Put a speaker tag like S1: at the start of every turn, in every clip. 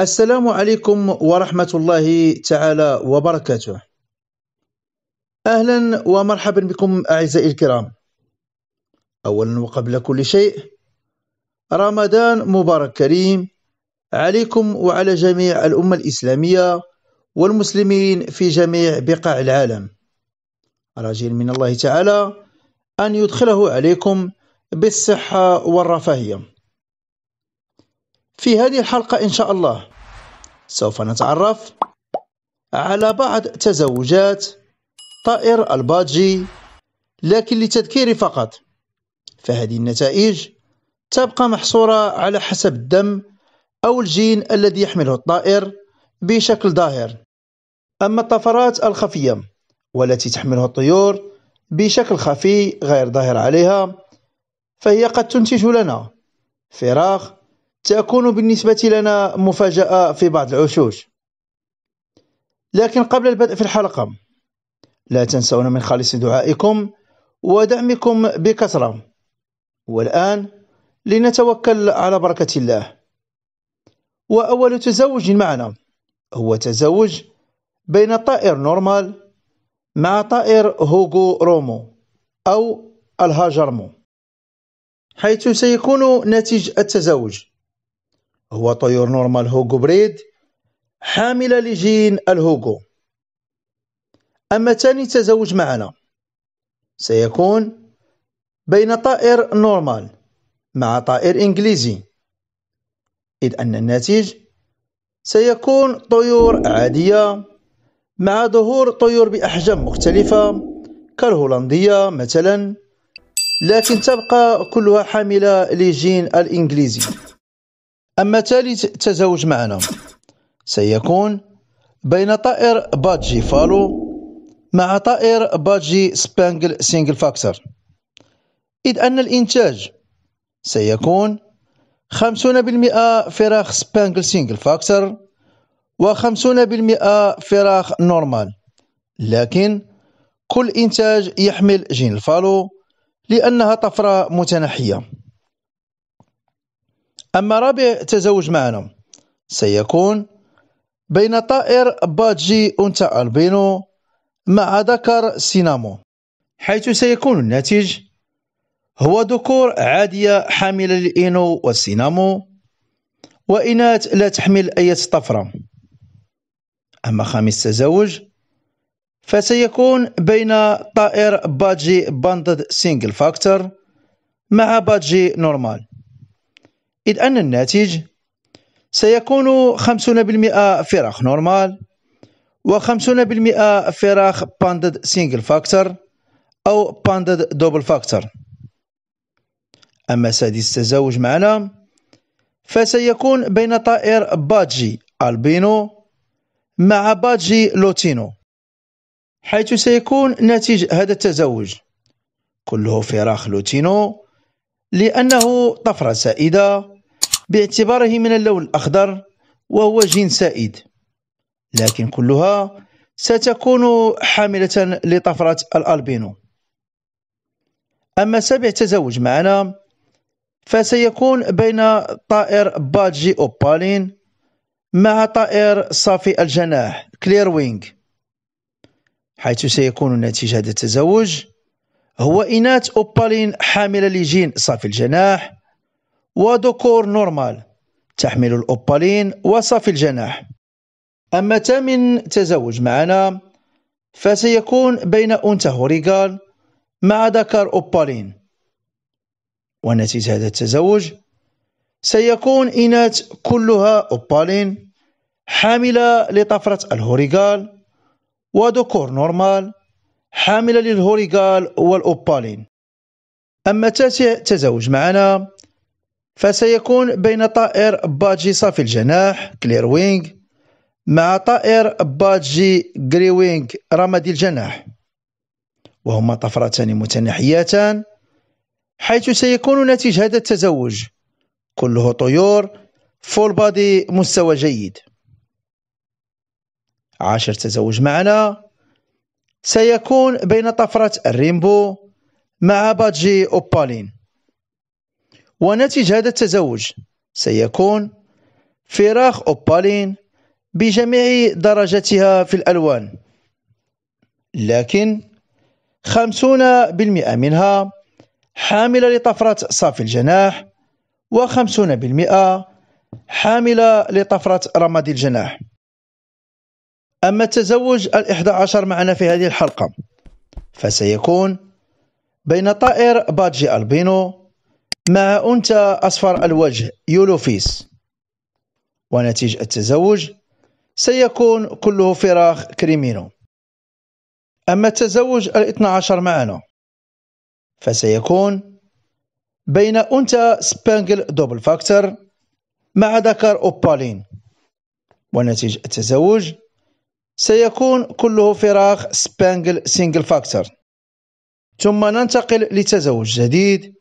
S1: السلام عليكم ورحمة الله تعالى وبركاته أهلا ومرحبا بكم أعزائي الكرام أولا وقبل كل شيء رمضان مبارك كريم عليكم وعلى جميع الأمة الإسلامية والمسلمين في جميع بقاع العالم راجل من الله تعالى أن يدخله عليكم بالصحة والرفاهية في هذه الحلقة إن شاء الله سوف نتعرف على بعض تزوجات طائر الباجي لكن للتذكير فقط فهذه النتائج تبقى محصورة على حسب الدم أو الجين الذي يحمله الطائر بشكل ظاهر أما الطفرات الخفية والتي تحملها الطيور بشكل خفي غير ظاهر عليها فهي قد تنتج لنا فراغ تكون بالنسبة لنا مفاجأة في بعض العشوش لكن قبل البدء في الحلقة لا تنسونا من خالص دعائكم ودعمكم بكثرة والآن لنتوكل على بركة الله وأول تزوج معنا هو تزوج بين طائر نورمال مع طائر هوغو رومو أو الهاجرمو حيث سيكون ناتج التزاوج هو طيور نورمال هوغو بريد حاملة لجين الهوغو أما ثاني تزاوج معنا سيكون بين طائر نورمال مع طائر إنجليزي إذ أن الناتج سيكون طيور عادية مع ظهور طيور بأحجام مختلفة كالهولندية مثلا لكن تبقى كلها حاملة لجين الإنجليزي أما ثالث تزاوج معنا سيكون بين طائر باجي فالو مع طائر باجي سبانجل سينجل فاكسر إذ أن الإنتاج سيكون 50% فراخ سبانكل سينجل فاكتور و50% فراخ نورمال لكن كل إنتاج يحمل جين الفالو لأنها طفرة متنحية أما رابع تزوج معنا سيكون بين طائر بادجي أنثى ألبينو مع ذكر سينامو حيث سيكون الناتج هو ذكور عادية حاملة للإينو والسينامو وإناث لا تحمل أي طفرة أما خامس تزوج فسيكون بين طائر باجي باندد سينجل فاكتور مع باجي نورمال إذ أن الناتج سيكون 50% فراخ نورمال و50% فراخ باندد سينجل فاكتور أو باندد دوبل فاكتور أما سادس التزاوج معنا فسيكون بين طائر باجي ألبينو مع باجي لوتينو حيث سيكون نتيج هذا التزاوج كله فراخ لوتينو لأنه طفرة سائدة باعتباره من اللون الأخضر وهو جين سائد لكن كلها ستكون حاملة لطفرة الألبينو أما سابع تزاوج معنا فسيكون بين طائر باجي اوبالين مع طائر صافي الجناح كلير وينغ حيث سيكون نتيجة هذا التزوج هو إناث أوبالين حاملة لجين صافي الجناح وذكور نورمال تحمل الأوبالين وصافي الجناح أما ثامن تزوج معنا فسيكون بين أنثى هوريغال مع ذكر أوبالين ونتيجة هذا التزوج سيكون إناث كلها أوبالين حاملة لطفرة الهوريغال وذكور نورمال حاملة للهوريغال والأوبالين أما تاسع تزاوج معنا فسيكون بين طائر باجي صافي الجناح كلير وينغ مع طائر باجي غري وينغ رمادي الجناح وهما طفرتان متناحيتان حيث سيكون نتيج هذا التزوج كله طيور فول بادي مستوى جيد عاشر تزوج معنا سيكون بين طفرة الريمبو مع بادجي أوبالين ونتيج هذا التزوج سيكون فراخ أوبالين بجميع درجاتها في الألوان لكن خمسون بالمئة منها حاملة لطفرة صافي الجناح و50% حاملة لطفرة رمادي الجناح أما التزوج الإحدى عشر معنا في هذه الحلقة فسيكون بين طائر بادجي ألبينو مع أنثى أصفر الوجه يولوفيس ونتيجة التزوج سيكون كله فراخ كريمينو أما التزوج الاثنى عشر معنا فسيكون بين أنت سبانجل دوبل فاكتور مع ذكر أوبالين ونتيجة التزوج سيكون كله فراخ سبانجل سينجل فاكتور ثم ننتقل لتزوج جديد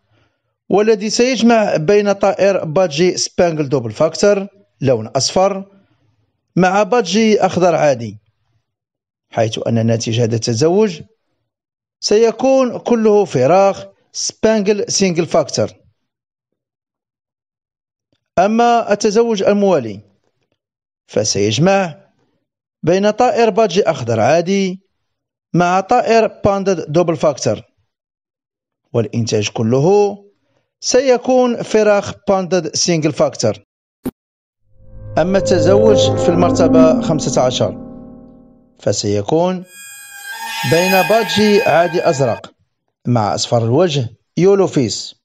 S1: والذي سيجمع بين طائر بادجي سبانجل دوبل فاكتور لون أصفر مع بادجي أخضر عادي حيث أن نتيجة هذا التزوج سيكون كله فراغ سبانجل سينجل فاكتور أما التزوج الموالي فسيجمع بين طائر بادجي أخضر عادي مع طائر باندا دوبل فاكتور والإنتاج كله سيكون فراخ باندا سينجل فاكتور أما التزوج في المرتبة 15 فسيكون بين باتشي عادي أزرق مع أصفر الوجه يولوفيس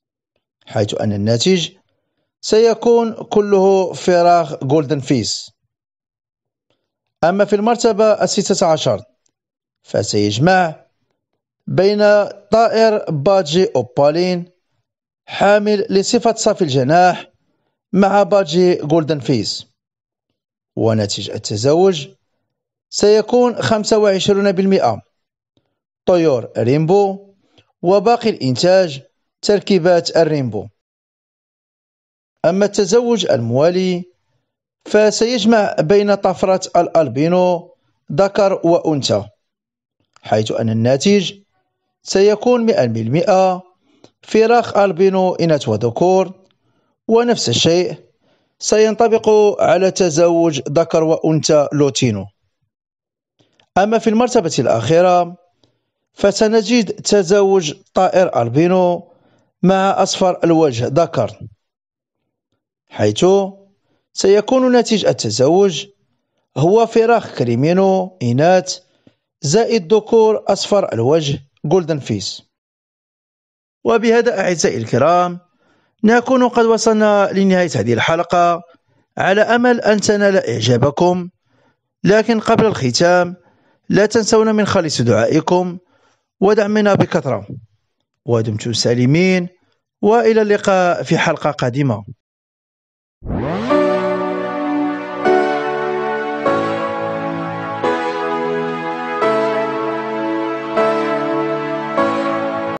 S1: حيث أن الناتج سيكون كله فراغ جولدن فيس أما في المرتبة الستة عشر فسيجمع بين طائر باجي أوبالين حامل لصفة صافي الجناح مع باجي جولدن فيس ونتيجة التزاوج سيكون خمسة بالمئة طيور ريمبو وباقي الإنتاج تركيبات الريمبو أما التزوج الموالي فسيجمع بين طفرة الألبينو ذكر وأنثى حيث أن الناتج سيكون 100% فراخ ألبينو إناث وذكور ونفس الشيء سينطبق على تزوج ذكر وأنثى لوتينو أما في المرتبة الأخيرة فسنجد تزاوج طائر البينو مع أصفر الوجه ذكر حيث سيكون نتيج التزاوج هو فراخ كريمينو إناث زائد ذكور أصفر الوجه جولدن فيس وبهذا أعزائي الكرام نكون قد وصلنا لنهاية هذه الحلقة على أمل أن تنال إعجابكم لكن قبل الختام لا تنسون من خالص دعائكم ودعمنا بكثرة ودمتم سالمين وإلى اللقاء في حلقة قادمة